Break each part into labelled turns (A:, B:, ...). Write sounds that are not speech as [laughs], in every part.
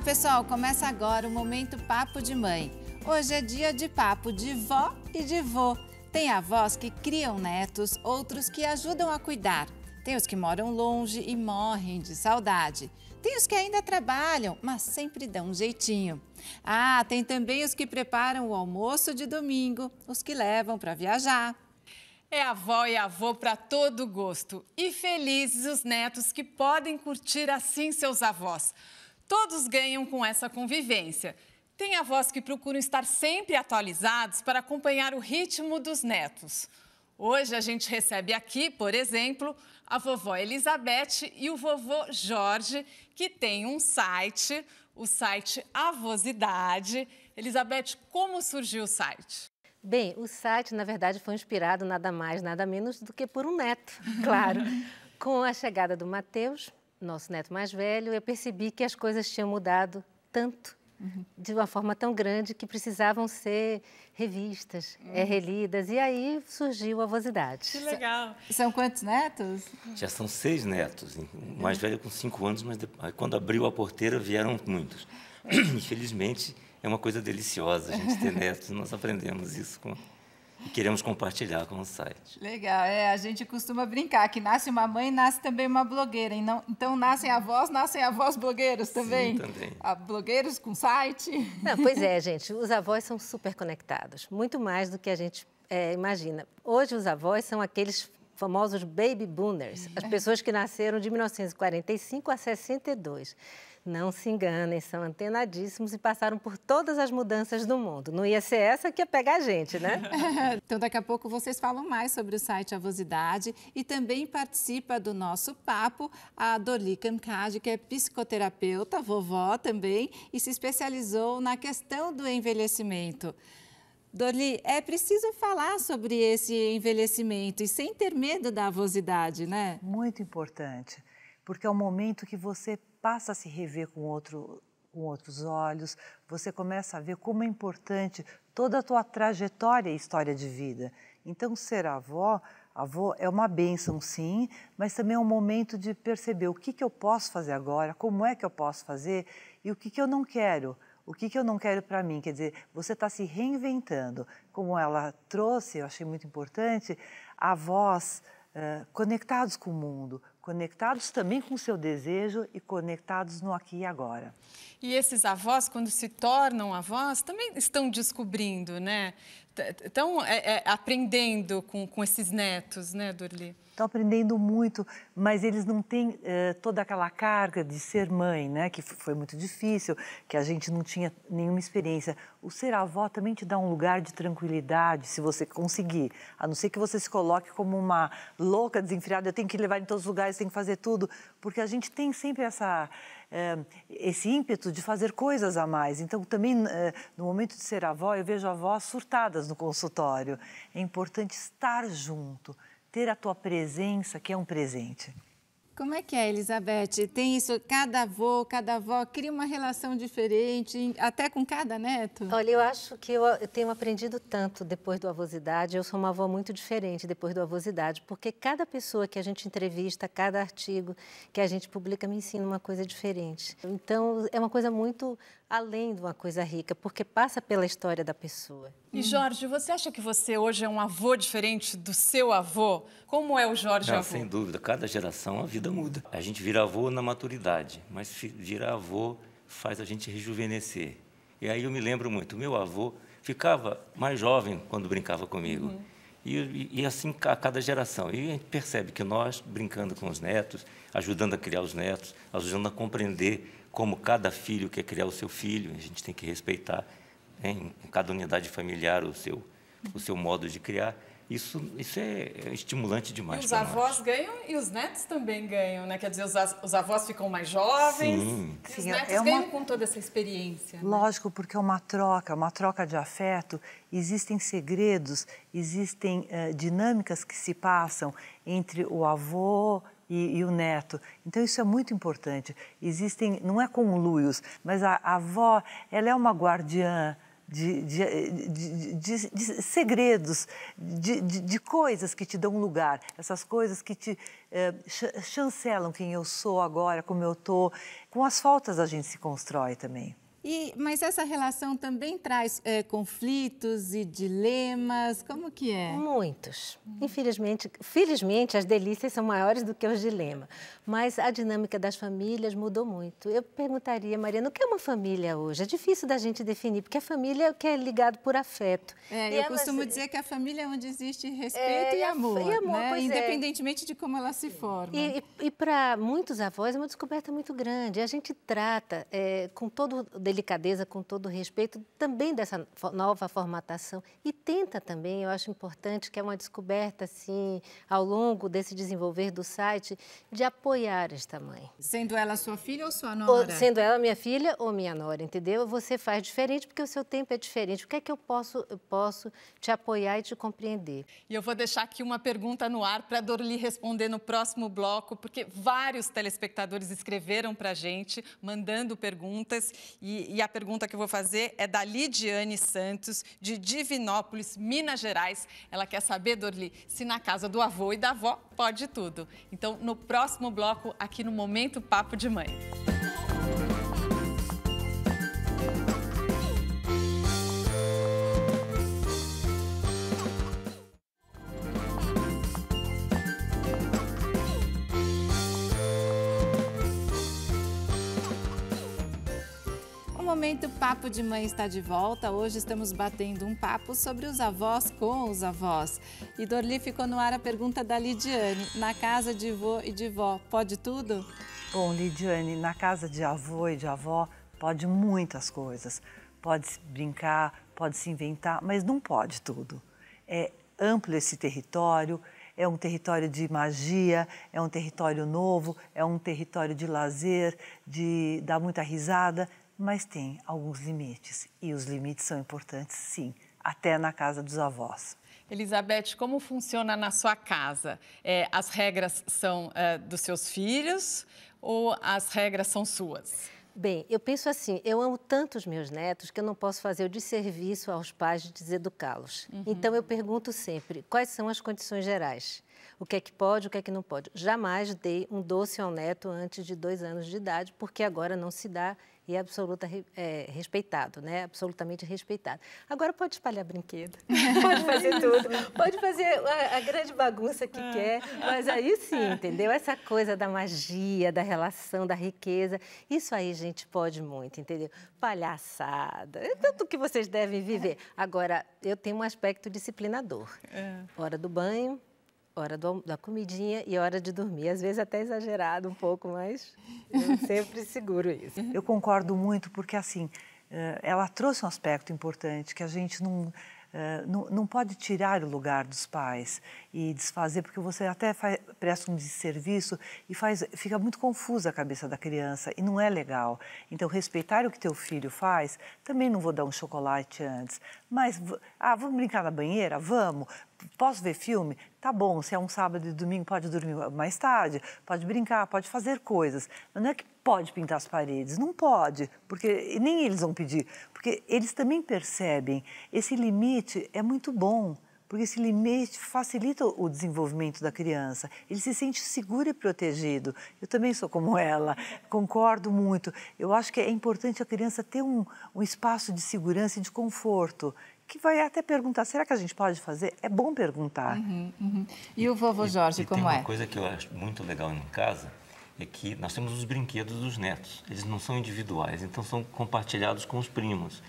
A: Olá, pessoal! Começa agora o Momento Papo de Mãe. Hoje é dia de papo de vó e de vô. Tem avós que criam netos, outros que ajudam a cuidar. Tem os que moram longe e morrem de saudade. Tem os que ainda trabalham, mas sempre dão um jeitinho. Ah, tem também os que preparam o almoço de domingo, os que levam para viajar.
B: É avó e avô para todo gosto. E felizes os netos que podem curtir assim seus avós. Todos ganham com essa convivência. Tem avós que procuram estar sempre atualizados para acompanhar o ritmo dos netos. Hoje a gente recebe aqui, por exemplo, a vovó Elizabeth e o vovô Jorge, que tem um site, o site Avosidade. Elizabeth, como surgiu
C: o site? Bem, o site, na verdade, foi inspirado nada mais, nada menos do que por um neto, [laughs] claro. Com a chegada do Matheus, nosso neto mais velho, eu percebi que as coisas tinham mudado tanto, uhum. de uma forma tão grande, que precisavam ser revistas, é, uhum. relidas. E aí surgiu a vozidade. Que legal. são quantos netos?
D: Já são seis netos. O mais velho com cinco anos, mas depois, quando abriu a porteira vieram muitos. É. [clears throat] Infelizmente, é uma coisa deliciosa a gente ter netos. Nós aprendemos isso com e queremos compartilhar com o site.
A: Legal, é, a gente costuma brincar que nasce uma mãe, nasce também uma blogueira. Não, então nascem avós, nascem avós blogueiros também. Sim, também. Ah,
C: blogueiros com site. Não, pois é, gente, os avós são super conectados, muito mais do que a gente é, imagina. Hoje os avós são aqueles famosos baby boomers, as é. pessoas que nasceram de 1945 a 62. Não se enganem, são antenadíssimos e passaram por todas as mudanças do mundo. Não ia ser essa que ia pegar a gente, né? [laughs] então, daqui a pouco vocês falam mais sobre o site Avosidade
A: e também participa do nosso papo a Dorli Cancade, que é psicoterapeuta, vovó também, e se especializou na questão do envelhecimento. Dorli, é preciso falar sobre esse envelhecimento e sem ter medo da
E: avosidade, né? Muito importante porque é o momento que você passa a se rever com outro com outros olhos, você começa a ver como é importante toda a tua trajetória e história de vida. Então, ser avó, avô é uma bênção, sim, mas também é um momento de perceber o que, que eu posso fazer agora, como é que eu posso fazer e o que, que eu não quero. O que, que eu não quero para mim? Quer dizer, você está se reinventando. Como ela trouxe, eu achei muito importante, a voz uh, conectados com o mundo, conectados também com o seu desejo e conectados no aqui e agora.
B: E esses avós, quando se tornam avós, também estão descobrindo, né? estão é, é, aprendendo com, com esses netos, né, Dorli?
E: Estão aprendendo muito, mas eles não têm eh, toda aquela carga de ser mãe, né? Que foi muito difícil, que a gente não tinha nenhuma experiência. O ser avó também te dá um lugar de tranquilidade, se você conseguir. A não ser que você se coloque como uma louca desenfreada, eu tenho que levar em todos os lugares, tenho que fazer tudo, porque a gente tem sempre essa eh, esse ímpeto de fazer coisas a mais. Então, também eh, no momento de ser avó, eu vejo avós surtadas no consultório. É importante estar junto, ter a tua presença, que é um presente.
A: Como é que é, Elizabeth? Tem isso, cada avô, cada
C: avó cria uma relação diferente, até com cada neto? Olha, eu acho que eu, eu tenho aprendido tanto depois do Avosidade. Eu sou uma avó muito diferente depois do Avosidade, porque cada pessoa que a gente entrevista, cada artigo que a gente publica me ensina uma coisa diferente. Então, é uma coisa muito além de uma coisa rica, porque passa pela história da pessoa.
B: E Jorge, você acha que você hoje é um avô diferente do seu avô? Como é o Jorge ah, avô? Sem
D: dúvida, cada geração a vida muda. A gente vira avô na maturidade, mas virar avô faz a gente rejuvenescer. E aí eu me lembro muito, meu avô ficava mais jovem quando brincava comigo. Uhum. E, e, assim a cada geração. E a gente percebe que nós, brincando com os netos, ajudando a criar os netos, ajudando a compreender como cada filho quer criar o seu filho, a gente tem que respeitar né, em cada unidade familiar o seu, o seu modo de criar. Isso, isso é, é estimulante demais. E os avós
B: nós. ganham e os netos também ganham, né? Quer dizer, os, os avós ficam mais jovens Sim.
E: e Sim, os é netos é uma... ganham com toda essa experiência. Né? Lógico, né? porque é uma troca, uma troca de afeto. Existem segredos, existem uh, dinâmicas que se passam entre o avô, e, e o neto. Então isso é muito importante. Existem, não é com luios, mas a, a avó, ela é uma guardiã de, de, de, de, segredos, de, coisas que te dão lugar, essas coisas que te eh, chancelam quem eu sou agora, como eu estou. Com as faltas a gente se constrói também.
A: E, mas essa relação também traz é, conflitos
C: e dilemas, como que é? Muitos. Infelizmente, felizmente as delícias são maiores do que os dilemas, mas a dinâmica das famílias mudou muito. Eu perguntaria, Mariana, o que é uma família hoje? É difícil da gente definir, porque a família é o que é ligado por afeto. É, eu elas... costumo dizer
A: que a família é onde existe respeito é, e amor, e amor né? É. independentemente de como ela se forma. E,
C: e, e para muitos avós é uma descoberta muito grande. A gente trata é, com todo o delicadeza, com todo o respeito também dessa nova formatação. E tenta também, eu acho importante, que é uma descoberta, assim, ao longo desse desenvolver do site, de apoiar esta mãe.
A: Sendo ela sua filha ou sua nora? Ou, sendo
C: ela minha filha ou minha nora, entendeu? Você faz diferente porque o seu tempo é diferente. O que é que eu posso, eu posso te apoiar e te compreender?
B: E eu vou deixar aqui uma pergunta no ar para a Dorli responder no próximo bloco, porque vários telespectadores escreveram para a gente, mandando perguntas e e, a pergunta que eu vou fazer é da Lidiane Santos, de Divinópolis, Minas Gerais. Ela quer saber, Dorli, se na casa do avô e da avó pode tudo. Então, no próximo bloco, aqui no Momento Papo de Mãe.
A: momento, Papo de Mãe está de volta. Hoje estamos batendo um papo sobre os avós com os avós. E Dorli ficou no ar a pergunta da Lidiane. Na casa de vô e de vó, pode tudo?
E: Bom, Lidiane, na casa de avô e de avó, pode muitas coisas. Pode se brincar, pode se inventar, mas não pode tudo. É amplo esse território, é um território de magia, é um território novo, é um território de lazer, de dar muita risada, mas tem alguns limites. E os limites são importantes, sim, até na casa dos avós.
B: Elizabeth, como funciona na sua casa? É, as regras são é, dos seus filhos ou as regras são suas?
C: Bem, eu penso assim, eu amo tanto os meus netos que eu não posso fazer o desserviço aos pais de deseducá-los. Uhum. Então eu pergunto sempre, quais são as condições gerais? O que é que pode, o que é que não pode? Jamais dei um doce ao neto antes de dois anos de idade, porque agora não se dá e absoluta, é, respeitado, né? absolutamente respeitado. Agora pode espalhar brinquedo, [laughs] pode fazer tudo, pode fazer a, a grande bagunça que ah. quer, mas aí sim, entendeu? Essa coisa da magia, da relação, da riqueza, isso aí, gente, pode muito, entendeu? Palhaçada, é tanto que vocês devem viver. É. Agora, eu tenho um aspecto disciplinador. É. Hora do banho, hora do, da comidinha e hora de dormir. Às vezes até exagerado um pouco, mas
E: eu [laughs] sempre seguro isso. Eu concordo muito, porque assim, eh, ela trouxe um aspecto importante que a gente não eh, não, não pode tirar o lugar dos pais e desfazer, porque você até faz, presta um desserviço e faz, fica muito confusa a cabeça da criança e não é legal. Então, respeitar o que teu filho faz, também não vou dar um chocolate antes, mas, ah, vamos brincar na banheira? Vamos. Posso ver filme? Tá bom, se é um sábado e domingo, pode dormir mais tarde, pode brincar, pode fazer coisas. Mas não é que pode pintar as paredes, não pode, porque nem eles vão pedir, porque eles também percebem esse limite é muito bom, porque esse limite facilita o desenvolvimento da criança. Ele se sente seguro e protegido. Eu também sou como ela, concordo muito. Eu acho que é importante a criança ter um, um espaço de segurança e de conforto que vai até perguntar, será que a gente pode fazer? É bom perguntar. Uhum, uhum. E o
A: vovô Jorge, e, e como
D: tem é? Uma coisa que eu acho muito legal em casa é que nós temos os brinquedos dos netos. Eles não são individuais, então são compartilhados com os primos.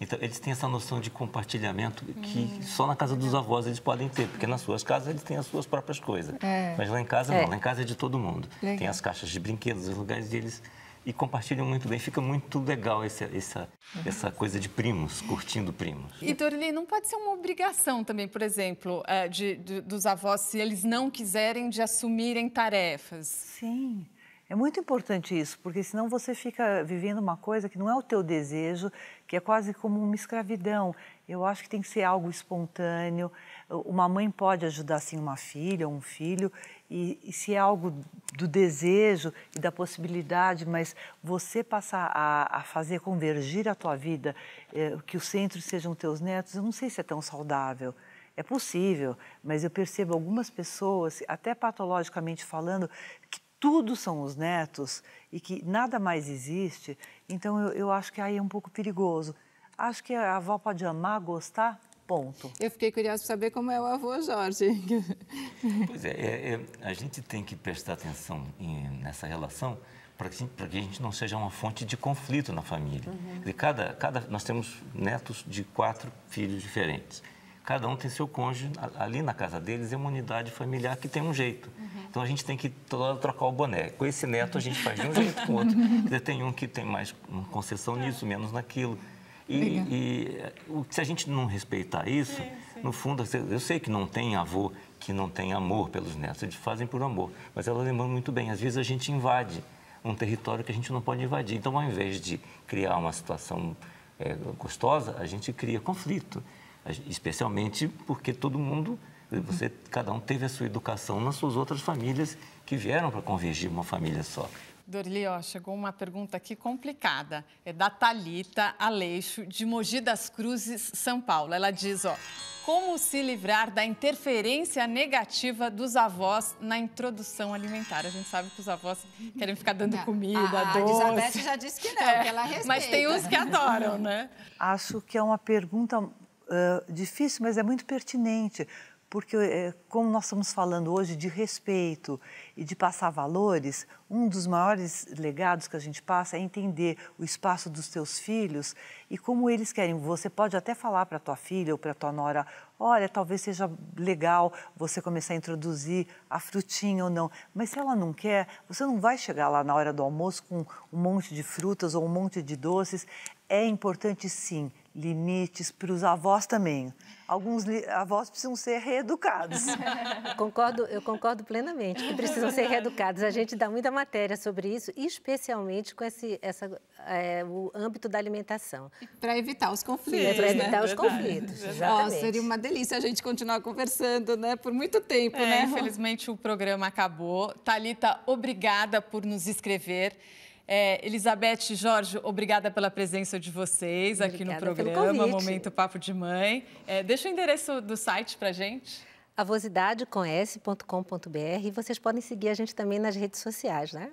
D: Então, eles têm essa noção de compartilhamento que hum. só na casa dos avós eles podem ter, porque nas suas casas eles têm as suas próprias coisas. É. Mas lá em casa é. não, lá em casa é de todo mundo. Legal. Tem as caixas de brinquedos, os lugares deles. De e compartilham muito bem. Fica muito legal esse, essa, essa coisa de primos, curtindo primos.
B: E, Dorli, não pode ser uma obrigação também, por exemplo, eh, de, de, dos avós, se eles não quiserem, de assumirem tarefas. Sim.
E: É muito importante isso, porque senão você fica vivendo uma coisa que não é o teu desejo, que é quase como uma escravidão. Eu acho que tem que ser algo espontâneo uma mãe pode ajudar sim uma filha, um filho, e, e, se é algo do desejo e da possibilidade, mas você passar a, a fazer convergir a tua vida, é, que o centro sejam teus netos, eu não sei se é tão saudável. É possível, mas eu percebo algumas pessoas, até patologicamente falando, que tudo são os netos e que nada mais existe. Então eu, eu acho que aí é um pouco perigoso. Acho que a avó pode amar, gostar, Ponto. Eu fiquei curiosa para saber como é o avô Jorge.
A: Pois é,
D: é, é a gente tem que prestar atenção em, nessa relação para que, para que a gente não seja uma fonte de conflito na família. Uhum. Cada, cada, nós temos netos de quatro filhos diferentes. Cada um tem seu cônjuge, ali na casa deles é uma unidade familiar que tem um jeito. Uhum. Então a gente tem que trocar o boné. Com esse neto a gente faz de um jeito com o outro. [laughs] Tem um que tem mais concessão nisso, menos naquilo. E, e, eh, se a gente não respeitar isso, sim, sim. no fundo, eu sei que não tem avô que não tem amor pelos netos, eles fazem por amor, mas ela lembra muito bem, às vezes a gente invade um território que a gente não pode invadir. Então, ao invés de criar uma situação é, gostosa, a gente cria conflito, especialmente porque todo mundo, uhum. você, cada um teve a sua educação nas suas outras famílias que vieram para convergir uma família só.
B: Dorli, ó, chegou uma pergunta aqui complicada. É da Talita Aleixo, de Mogi das Cruzes, São Paulo. Ela diz, ó, como se livrar da interferência negativa dos avós na introdução alimentar? A gente sabe que os avós querem ficar dando comida, a, a, doce. A Elizabeth já disse que não, é, que ela é, respeita. Mas tem uns que adoram, né?
E: Acho que é uma pergunta uh, difícil, mas é muito pertinente porque eh, como nós estamos falando hoje de respeito e de passar valores, um dos maiores legados que a gente passa é entender o espaço dos teus filhos e como eles querem. Você pode até falar para tua filha ou para tua nora, olha, talvez seja legal você começar a introduzir a frutinha ou não, mas se ela não quer, você não vai chegar lá na hora do almoço com um monte de frutas ou um monte de doces. É importante sim limites para os avós também. Alguns avós precisam ser reeducados.
C: [laughs] concordo, eu concordo plenamente que precisam ser reeducados. A gente dá muita matéria sobre isso, especialmente com esse, essa, é, o âmbito da alimentação. Para evitar os conflitos. para né? evitar né? os Verdade. conflitos. Exatamente. Oh, seria
A: uma delícia a gente continuar conversando, né? Por muito tempo, é, né? Infelizmente
B: o programa acabou. Talita, obrigada por nos escrever. É, Elizabeth, Jorge, obrigada pela presença de vocês obrigada aqui no programa Momento Papo de Mãe. É, deixa o endereço do site para gente.
C: avosidade.com.br e vocês podem seguir a gente também nas redes sociais, né?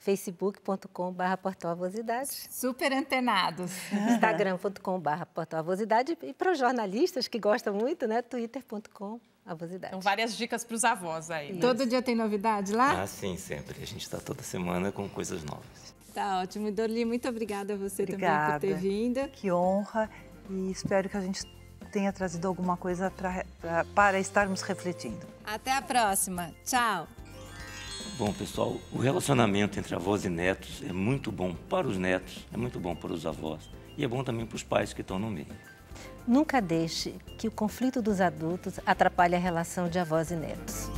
C: facebook.com.br portalavosidade. Super antenados. [laughs] instagram.com.br portalavosidade e para os jornalistas que gostam muito, né? twitter.com avosidade. Então,
B: várias dicas para os avós aí. Né? Todo
C: dia tem
E: novidade lá? Ah,
D: sim, sempre. A gente está toda semana com coisas novas.
A: Tá ótimo. Dorli, muito obrigada a
E: você obrigada. também por ter vindo. Que honra e espero que a gente tenha trazido alguma coisa pra, pra, para estarmos refletindo.
A: Até a próxima. Tchau.
D: Bom, pessoal, o relacionamento entre avós e netos é muito bom para os netos, é muito bom para os avós e é bom também para os pais que estão no meio.
C: Nunca deixe que o conflito dos adultos atrapalhe a relação de avós e netos.